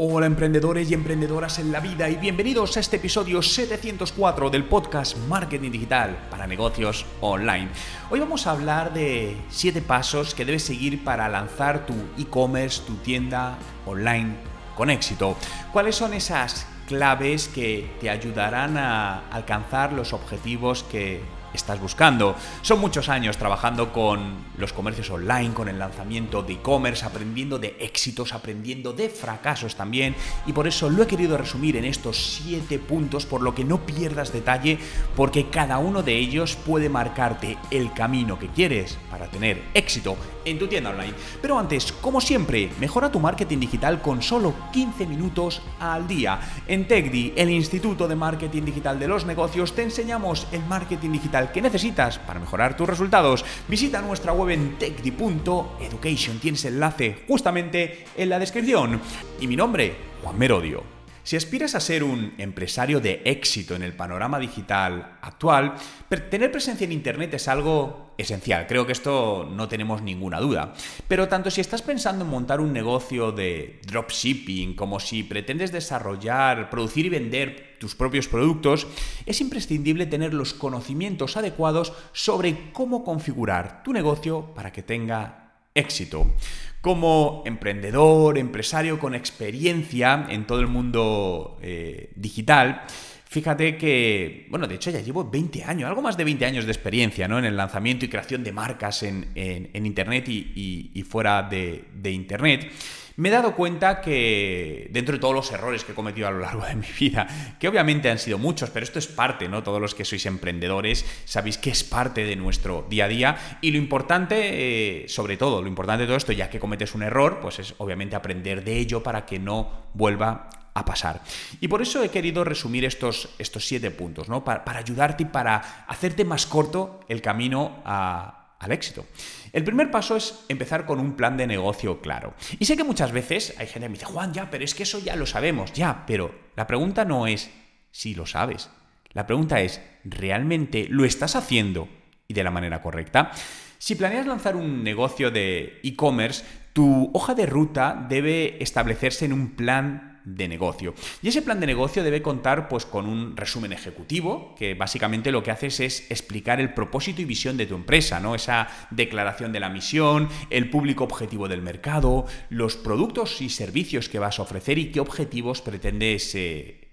Hola emprendedores y emprendedoras en la vida y bienvenidos a este episodio 704 del podcast Marketing Digital para negocios online. Hoy vamos a hablar de 7 pasos que debes seguir para lanzar tu e-commerce, tu tienda online con éxito. ¿Cuáles son esas claves que te ayudarán a alcanzar los objetivos que estás buscando. Son muchos años trabajando con los comercios online, con el lanzamiento de e-commerce, aprendiendo de éxitos, aprendiendo de fracasos también, y por eso lo he querido resumir en estos siete puntos, por lo que no pierdas detalle, porque cada uno de ellos puede marcarte el camino que quieres para tener éxito en tu tienda online. Pero antes, como siempre, mejora tu marketing digital con solo 15 minutos al día. En TECDI, el Instituto de Marketing Digital de los Negocios, te enseñamos el marketing digital que necesitas para mejorar tus resultados. Visita nuestra web en techdi.education. Tienes enlace justamente en la descripción. Y mi nombre, Juan Merodio. Si aspiras a ser un empresario de éxito en el panorama digital actual, tener presencia en Internet es algo esencial. Creo que esto no tenemos ninguna duda. Pero tanto si estás pensando en montar un negocio de dropshipping como si pretendes desarrollar, producir y vender tus propios productos, es imprescindible tener los conocimientos adecuados sobre cómo configurar tu negocio para que tenga éxito. Como emprendedor, empresario con experiencia en todo el mundo eh, digital, Fíjate que, bueno, de hecho ya llevo 20 años, algo más de 20 años de experiencia ¿no? en el lanzamiento y creación de marcas en, Internet y, fuera de, Internet. Me he dado cuenta que, dentro de todos los errores que he cometido a lo largo de mi vida, que obviamente han sido muchos, pero esto es parte, ¿no? Todos los que sois emprendedores sabéis que es parte de nuestro día a día. Y lo importante, eh, sobre todo, lo importante de todo esto, ya que cometes un error, pues es obviamente aprender de ello para que no vuelva pasar. Y por eso he querido resumir estos, estos siete puntos, ¿no? Para, ayudarte y para hacerte más corto el camino al éxito. El primer paso es empezar con un plan de negocio claro. Y sé que muchas veces hay gente que me dice, Juan, ya, pero es que eso ya lo sabemos, ya, pero la pregunta no es si lo sabes. La pregunta es, ¿realmente lo estás haciendo y de la manera correcta? Si planeas lanzar un negocio de e-commerce, tu hoja de ruta debe establecerse en un plan de negocio. Y ese plan de negocio debe contar pues, con un resumen ejecutivo, que básicamente lo que haces es explicar el propósito y visión de tu empresa, ¿no? Esa declaración de la misión, el público objetivo del mercado, los productos y servicios que vas a ofrecer y qué objetivos pretendes. Eh,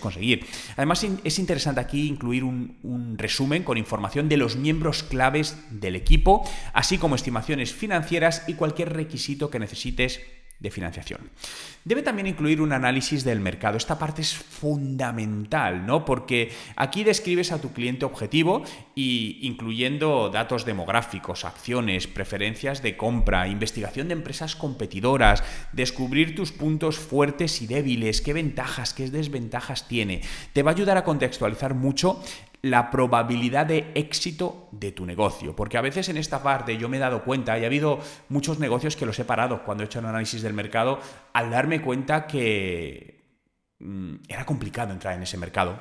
conseguir. Además, es interesante aquí incluir un, un, resumen con información de los miembros claves del equipo, así como estimaciones financieras y cualquier requisito que necesites de financiación. Debe también incluir un análisis del mercado. Esta parte es fundamental, ¿no? Porque aquí describes a tu cliente objetivo y incluyendo datos demográficos, acciones, preferencias de compra, investigación de empresas competidoras, descubrir tus puntos fuertes y débiles, qué ventajas, qué desventajas tiene. Te va a ayudar a contextualizar mucho la probabilidad de éxito de tu negocio. Porque a veces en esta parte yo me he dado cuenta y ha habido muchos negocios que los he parado cuando he hecho un análisis del mercado al darme cuenta que mm, era complicado entrar en ese mercado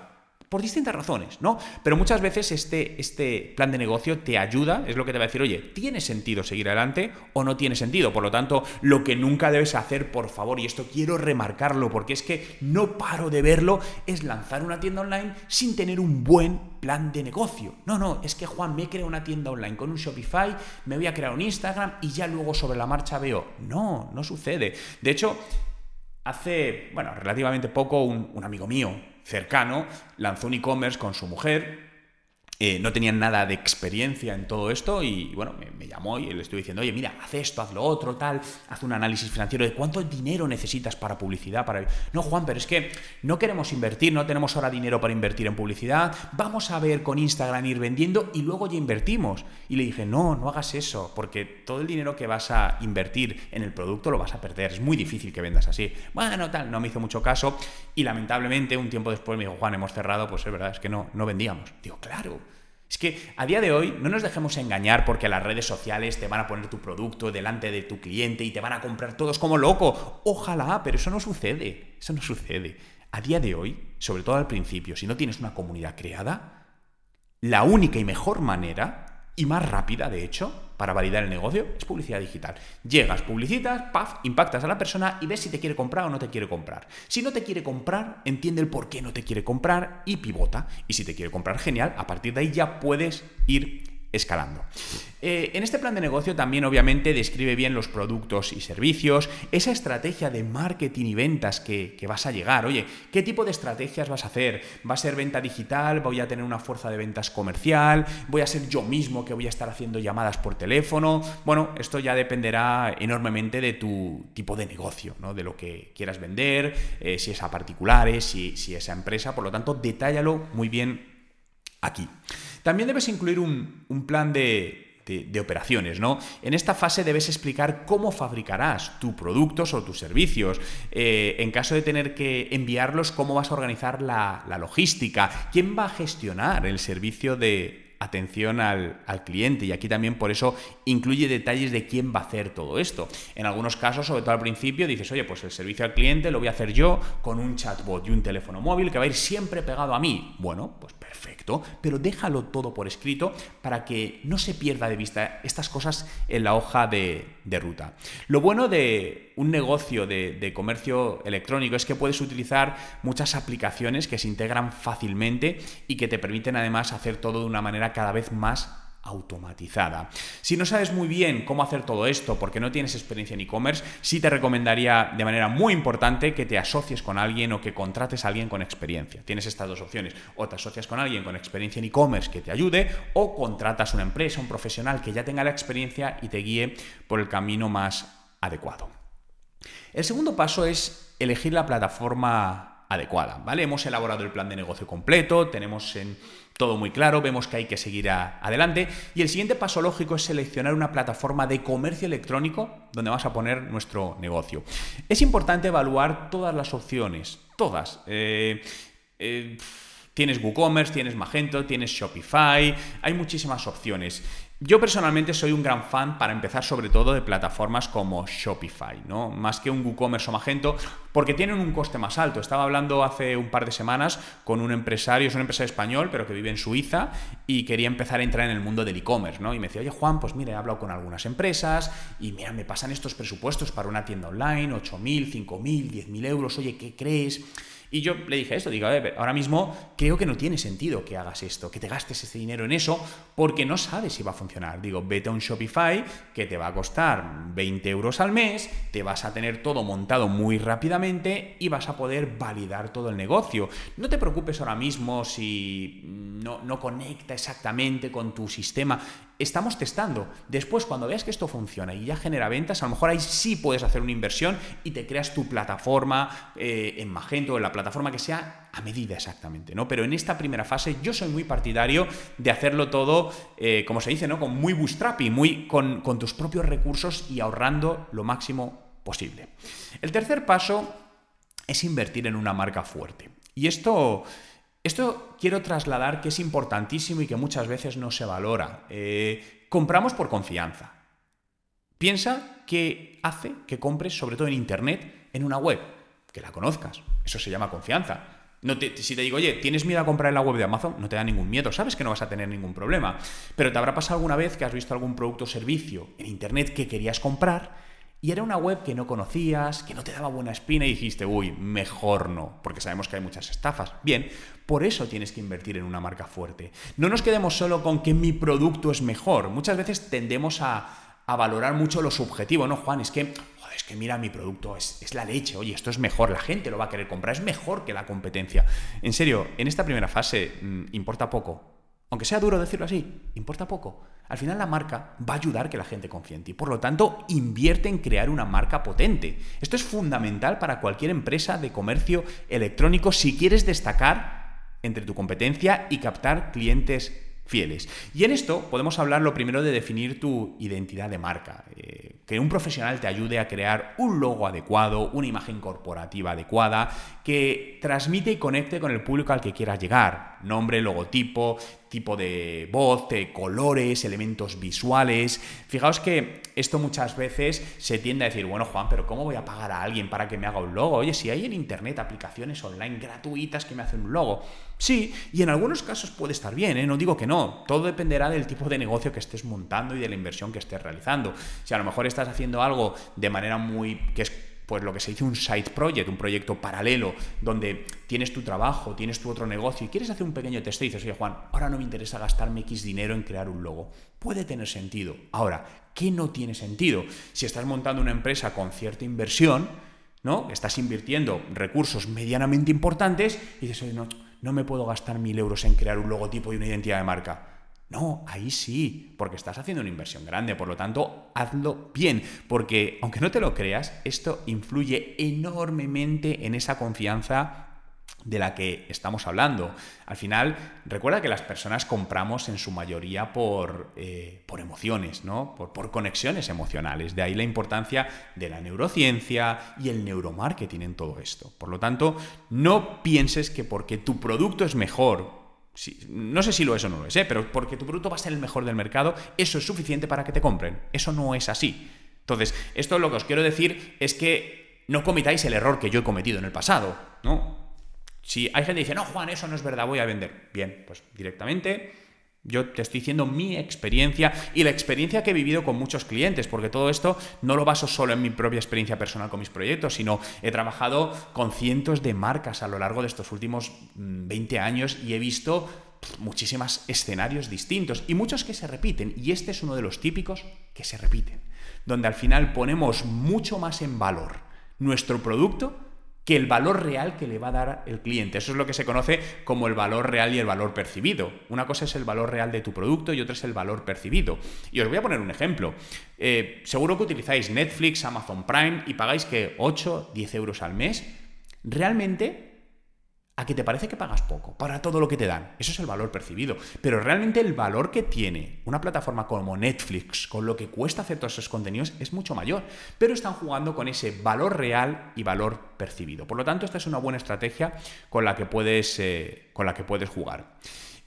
por distintas razones, ¿no? Pero muchas veces este, este, plan de negocio te ayuda, es lo que te va a decir, oye, ¿tiene sentido seguir adelante o no tiene sentido? Por lo tanto, lo que nunca debes hacer, por favor, y esto quiero remarcarlo porque es que no paro de verlo, es lanzar una tienda online sin tener un buen plan de negocio. No, no, es que Juan me crea una tienda online con un Shopify, me voy a crear un Instagram y ya luego sobre la marcha veo. No, no sucede. De hecho, hace, bueno, relativamente poco un amigo mío, cercano, lanzó un e-commerce con su mujer, eh, no tenían nada de experiencia en todo esto y bueno, me, llamó y le estoy diciendo, oye, mira, haz esto, haz lo otro, tal, haz un análisis financiero de cuánto dinero necesitas para publicidad, para... No, Juan, pero es que no queremos invertir, no tenemos ahora dinero para invertir en publicidad, vamos a ver con Instagram ir vendiendo y luego ya invertimos. Y le dije, no, no hagas eso, porque todo el dinero que vas a invertir en el producto lo vas a perder, es muy difícil que vendas así. Bueno, tal, no me hizo mucho caso y lamentablemente un tiempo después me dijo, Juan, hemos cerrado, pues es verdad, es que no, no vendíamos. Digo, claro es que a día de hoy no nos dejemos engañar porque las redes sociales te van a poner tu producto delante de tu cliente y te van a comprar todos como loco. Ojalá, pero eso no sucede. Eso no sucede. A día de hoy, sobre todo al principio, si no tienes una comunidad creada, la única y mejor manera y más rápida, de hecho, para validar el negocio, es publicidad digital. Llegas, publicitas, paf, impactas a la persona y ves si te quiere comprar o no te quiere comprar. Si no te quiere comprar, entiende el por qué no te quiere comprar y pivota. Y si te quiere comprar, genial, a partir de ahí ya puedes ir escalando. Eh, en este plan de negocio también obviamente describe bien los productos y servicios, esa estrategia de marketing y ventas que, vas a llegar. Oye, ¿qué tipo de estrategias vas a hacer? ¿Va a ser venta digital? ¿Voy a tener una fuerza de ventas comercial? ¿Voy a ser yo mismo que voy a estar haciendo llamadas por teléfono? Bueno, esto ya dependerá enormemente de tu tipo de negocio, de lo que quieras vender, eh, si es a particulares, si, si es a empresa. Por lo tanto, detállalo muy bien aquí. También debes incluir un, plan de, operaciones, ¿no? En esta fase debes explicar cómo fabricarás tus productos o tus servicios. Eh, en caso de tener que enviarlos, cómo vas a organizar la logística, quién va a gestionar el servicio de, atención al, cliente y aquí también por eso incluye detalles de quién va a hacer todo esto. En algunos casos, sobre todo al principio, dices, oye, pues el servicio al cliente lo voy a hacer yo con un chatbot y un teléfono móvil que va a ir siempre pegado a mí. Bueno, pues perfecto, pero déjalo todo por escrito para que no se pierda de vista estas cosas en la hoja de ruta. Lo bueno de un negocio de, comercio electrónico es que puedes utilizar muchas aplicaciones que se integran fácilmente y que te permiten además hacer todo de una manera cada vez más automatizada. Si no sabes muy bien cómo hacer todo esto porque no tienes experiencia en e-commerce, sí te recomendaría de manera muy importante que te asocies con alguien o que contrates a alguien con experiencia. Tienes estas dos opciones, o te asocias con alguien con experiencia en e-commerce que te ayude o contratas una empresa, un profesional que ya tenga la experiencia y te guíe por el camino más adecuado. El segundo paso es elegir la plataforma adecuada, ¿vale? Hemos elaborado el plan de negocio completo, tenemos todo muy claro, vemos que hay que seguir adelante y el siguiente paso lógico es seleccionar una plataforma de comercio electrónico donde vas a poner nuestro negocio. Es importante evaluar todas las opciones, todas. Eh, eh, tienes WooCommerce, tienes Magento, tienes Shopify, hay muchísimas opciones. Yo personalmente soy un gran fan para empezar sobre todo de plataformas como Shopify, ¿no? Más que un WooCommerce o Magento, porque tienen un coste más alto. Estaba hablando hace un par de semanas con un empresario, es un empresario español, pero que vive en Suiza y quería empezar a entrar en el mundo del e-commerce, ¿no? Y me decía, oye Juan, pues mira, he hablado con algunas empresas y mira, me pasan estos presupuestos para una tienda online, 8.000, 5.000, 10.000 euros, oye, ¿qué crees? Y yo le dije esto, diga a ver, ahora mismo creo que no tiene sentido que hagas esto, que te gastes ese dinero en eso, porque no sabes si va a funcionar. Digo, vete a un Shopify que te va a costar 20 euros al mes, te vas a tener todo montado muy rápidamente y vas a poder validar todo el negocio. No te preocupes ahora mismo si no, conecta exactamente con tu sistema. Estamos testando. Después, cuando veas que esto funciona y ya genera ventas, a lo mejor ahí sí puedes hacer una inversión y te creas tu plataforma eh, en Magento, en la plataforma que sea a medida exactamente, ¿no? Pero en esta primera fase yo soy muy partidario de hacerlo todo, eh, como se dice, ¿no? Con muy y muy con, tus propios recursos y ahorrando lo máximo posible. El tercer paso es invertir en una marca fuerte. Y esto... Esto quiero trasladar que es importantísimo y que muchas veces no se valora. Eh, compramos por confianza. Piensa que hace que compres, sobre todo en Internet, en una web, que la conozcas, eso se llama confianza. No si te digo, oye, ¿tienes miedo a comprar en la web de Amazon? No te da ningún miedo, sabes que no vas a tener ningún problema. Pero te habrá pasado alguna vez que has visto algún producto o servicio en Internet que querías comprar y era una web que no conocías, que no te daba buena espina y dijiste, uy, mejor no, porque sabemos que hay muchas estafas. Bien, por eso tienes que invertir en una marca fuerte. No nos quedemos solo con que mi producto es mejor. Muchas veces tendemos a valorar mucho lo subjetivo, ¿no, Juan? Es que es que mira, mi producto es, la leche, oye, esto es mejor, la gente lo va a querer comprar, es mejor que la competencia. En serio, en esta primera fase mm, importa poco. Aunque sea duro decirlo así, importa poco. Al final la marca va a ayudar que la gente confíe en ti. Por lo tanto, invierte en crear una marca potente. Esto es fundamental para cualquier empresa de comercio electrónico si quieres destacar entre tu competencia y captar clientes fieles. Y en esto podemos hablar lo primero de definir tu identidad de marca. Eh, que un profesional te ayude a crear un logo adecuado, una imagen corporativa adecuada, que transmite y conecte con el público al que quieras llegar nombre, logotipo, tipo de voz, colores, elementos visuales. Fijaos que esto muchas veces se tiende a decir, bueno Juan, pero ¿cómo voy a pagar a alguien para que me haga un logo? Oye, si hay en Internet aplicaciones online gratuitas que me hacen un logo. Sí, y en algunos casos puede estar bien, ¿eh? no digo que no, todo dependerá del tipo de negocio que estés montando y de la inversión que estés realizando. Si a lo mejor estás haciendo algo de manera muy que es pues lo que se dice un side project, un proyecto paralelo, donde tienes tu trabajo, tienes tu otro negocio y quieres hacer un pequeño test y dices, oye Juan, ahora no me interesa gastarme X dinero en crear un logo. Puede tener sentido. Ahora, ¿qué no tiene sentido? Si estás montando una empresa con cierta inversión, ¿no? Estás invirtiendo recursos medianamente importantes y dices, oye, no, no me puedo gastar mil euros en crear un logotipo y una identidad de marca no, ahí sí, porque estás haciendo una inversión grande, por lo tanto, hazlo bien, porque aunque no te lo creas, esto influye enormemente en esa confianza de la que estamos hablando. Al final, recuerda que las personas compramos en su mayoría por, eh, por emociones, ¿no? Por, por, conexiones emocionales. De ahí la importancia de la neurociencia y el neuromarketing en todo esto. Por lo tanto, no pienses que porque tu producto es mejor no sé si lo es o no lo es, ¿eh? pero porque tu producto va a ser el mejor del mercado, eso es suficiente para que te compren. Eso no es así. Entonces, esto lo que os quiero decir es que no cometáis el error que yo he cometido en el pasado, ¿no? Si hay gente que dice, no, Juan, eso no es verdad, voy a vender. Bien, pues directamente yo te estoy diciendo mi experiencia y la experiencia que he vivido con muchos clientes, porque todo esto no lo baso solo en mi propia experiencia personal con mis proyectos, sino he trabajado con cientos de marcas a lo largo de estos últimos 20 mm, años y he visto muchísimos escenarios distintos y muchos que se repiten. Y este es uno de los típicos que se repiten, donde al final ponemos mucho más en valor nuestro producto que el valor real que le va a dar el cliente. Eso es lo que se conoce como el valor real y el valor percibido. Una cosa es el valor real de tu producto y otra es el valor percibido. Y os voy a poner un ejemplo. Eh, seguro que utilizáis Netflix, Amazon Prime y pagáis que 8, 10 euros al mes. Realmente a que te parece que pagas poco para todo lo que te dan. Eso es el valor percibido. Pero realmente el valor que tiene una plataforma como Netflix, con lo que cuesta hacer todos esos contenidos, es mucho mayor. Pero están jugando con ese valor real y valor percibido. Por lo tanto, esta es una buena estrategia con la que puedes, eh, con la que puedes jugar.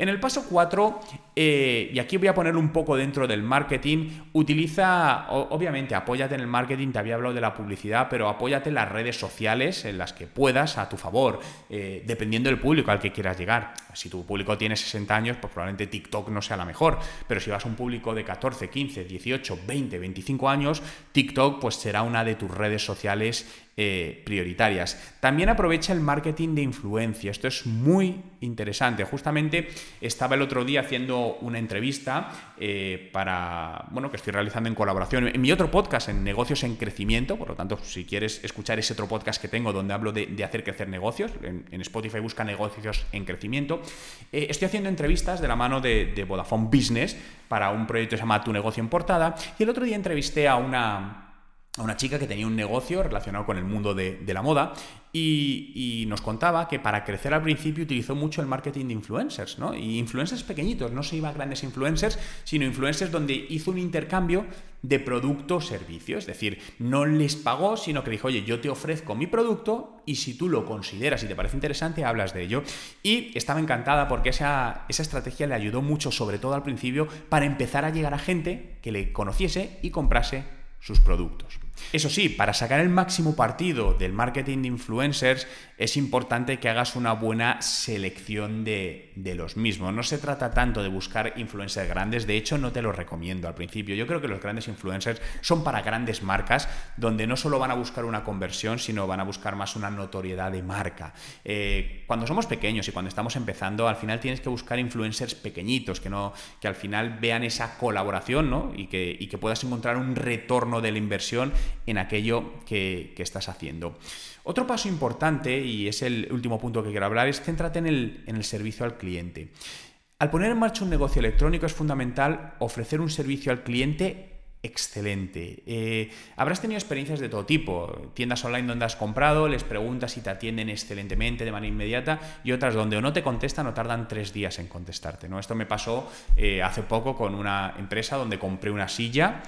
En el paso 4, eh, y aquí voy a poner un poco dentro del marketing, utiliza, obviamente, apóyate en el marketing, te había hablado de la publicidad, pero apóyate en las redes sociales en las que puedas a tu favor, eh, dependiendo del público al que quieras llegar. Si tu público tiene 60 años, pues probablemente TikTok no sea la mejor, pero si vas a un público de 14, 15, 18, 20, 25 años, TikTok pues será una de tus redes sociales eh, prioritarias. También aprovecha el marketing de influencia. Esto es muy interesante. Justamente estaba el otro día haciendo una entrevista eh, para, bueno, que estoy realizando en colaboración en mi otro podcast, en Negocios en Crecimiento. Por lo tanto, si quieres escuchar ese otro podcast que tengo donde hablo de, hacer crecer negocios, en, Spotify busca negocios en crecimiento. Eh, estoy haciendo entrevistas de la mano de, de Vodafone Business para un proyecto que se llama Tu negocio en portada. Y el otro día entrevisté a una una chica que tenía un negocio relacionado con el mundo de, la moda y, nos contaba que para crecer al principio utilizó mucho el marketing de influencers, ¿no? Y influencers pequeñitos, no se iba a grandes influencers, sino influencers donde hizo un intercambio de producto o servicio, es decir, no les pagó, sino que dijo, oye, yo te ofrezco mi producto y si tú lo consideras y te parece interesante, hablas de ello. Y estaba encantada porque esa, esa estrategia le ayudó mucho, sobre todo al principio, para empezar a llegar a gente que le conociese y comprase sus productos. Eso sí, para sacar el máximo partido del marketing de influencers es importante que hagas una buena selección de, los mismos. No se trata tanto de buscar influencers grandes, de hecho no te lo recomiendo al principio. Yo creo que los grandes influencers son para grandes marcas donde no solo van a buscar una conversión, sino van a buscar más una notoriedad de marca. Eh, cuando somos pequeños y cuando estamos empezando, al final tienes que buscar influencers pequeñitos, que, no, que al final vean esa colaboración ¿no? y, que, y que puedas encontrar un retorno de la inversión en aquello que, estás haciendo. Otro paso importante, y es el último punto que quiero hablar, es céntrate en el, en el servicio al cliente. Al poner en marcha un negocio electrónico es fundamental ofrecer un servicio al cliente excelente. Eh, habrás tenido experiencias de todo tipo, tiendas online donde has comprado, les preguntas si te atienden excelentemente de manera inmediata y otras donde o no te contestan o tardan tres días en contestarte. ¿no? Esto me pasó eh, hace poco con una empresa donde compré una silla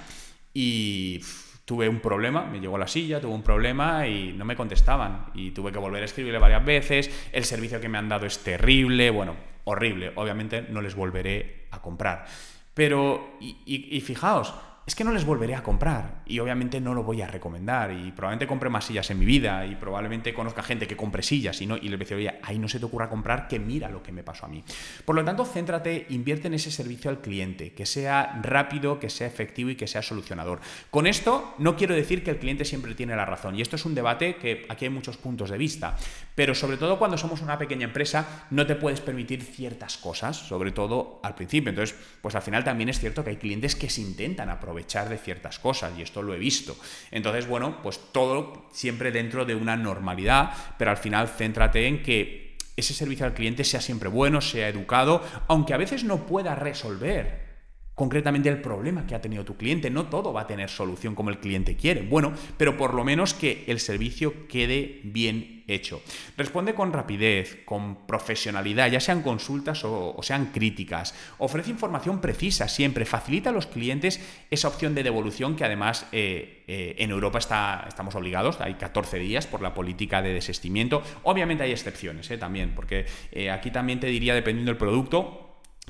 y tuve un problema, me llegó a la silla, tuve un problema y no me contestaban. Y tuve que volver a escribirle varias veces, el servicio que me han dado es terrible, bueno, horrible. Obviamente no les volveré a comprar. Pero, y, y, y fijaos, es que no les volveré a comprar y obviamente no lo voy a recomendar y probablemente compre más sillas en mi vida y probablemente conozca gente que compre sillas y, no, y les decía oye, ahí no se te ocurra comprar que mira lo que me pasó a mí. Por lo tanto, céntrate, invierte en ese servicio al cliente, que sea rápido, que sea efectivo y que sea solucionador. Con esto no quiero decir que el cliente siempre tiene la razón y esto es un debate que aquí hay muchos puntos de vista, pero sobre todo cuando somos una pequeña empresa no te puedes permitir ciertas cosas, sobre todo al principio. Entonces, pues al final también es cierto que hay clientes que se intentan aprobar aprovechar de ciertas cosas, y esto lo he visto. Entonces, bueno, pues todo siempre dentro de una normalidad, pero al final céntrate en que ese servicio al cliente sea siempre bueno, sea educado, aunque a veces no pueda resolver concretamente el problema que ha tenido tu cliente. No todo va a tener solución como el cliente quiere. Bueno, pero por lo menos que el servicio quede bien hecho. Responde con rapidez, con profesionalidad, ya sean consultas o, sean críticas. Ofrece información precisa siempre. Facilita a los clientes esa opción de devolución que además eh, eh, en Europa está, estamos obligados. Hay 14 días por la política de desestimiento. Obviamente hay excepciones eh, también, porque aquí también te diría, dependiendo del producto,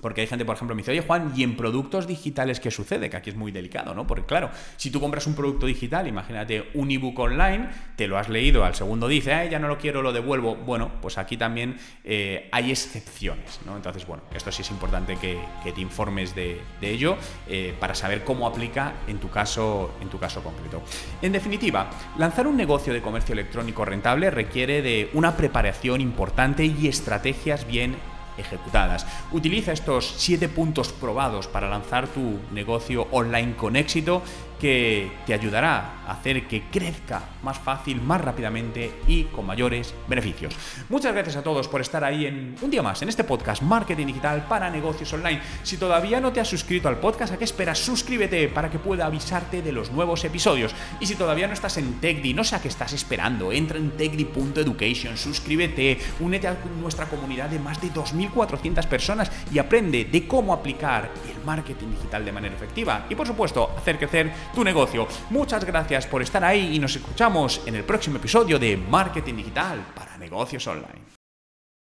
porque hay gente, por ejemplo, me dice, oye Juan, ¿y en productos digitales qué sucede? Que aquí es muy delicado, ¿no? Porque claro, si tú compras un producto digital, imagínate un ebook online, te lo has leído, al segundo dice, ay, ya no lo quiero, lo devuelvo. Bueno, pues aquí también eh, hay excepciones, ¿no? Entonces, bueno, esto sí es importante que, te informes de, ello eh, para saber cómo aplica en tu, caso, en tu caso concreto. En definitiva, lanzar un negocio de comercio electrónico rentable requiere de una preparación importante y estrategias bien ejecutadas. Utiliza estos 7 puntos probados para lanzar tu negocio online con éxito que te ayudará a hacer que crezca más fácil, más rápidamente y con mayores beneficios. Muchas gracias a todos por estar ahí en un día más en este podcast Marketing Digital para Negocios Online. Si todavía no te has suscrito al podcast, ¿a qué esperas? Suscríbete para que pueda avisarte de los nuevos episodios. Y si todavía no estás en TechDi, no sé a qué estás esperando, entra en techdi.education, suscríbete, únete a nuestra comunidad de más de 2.400 personas y aprende de cómo aplicar el marketing digital de manera efectiva. Y por supuesto, hacer crecer tu negocio. Muchas gracias por estar ahí y nos escuchamos en el próximo episodio de Marketing Digital para Negocios Online.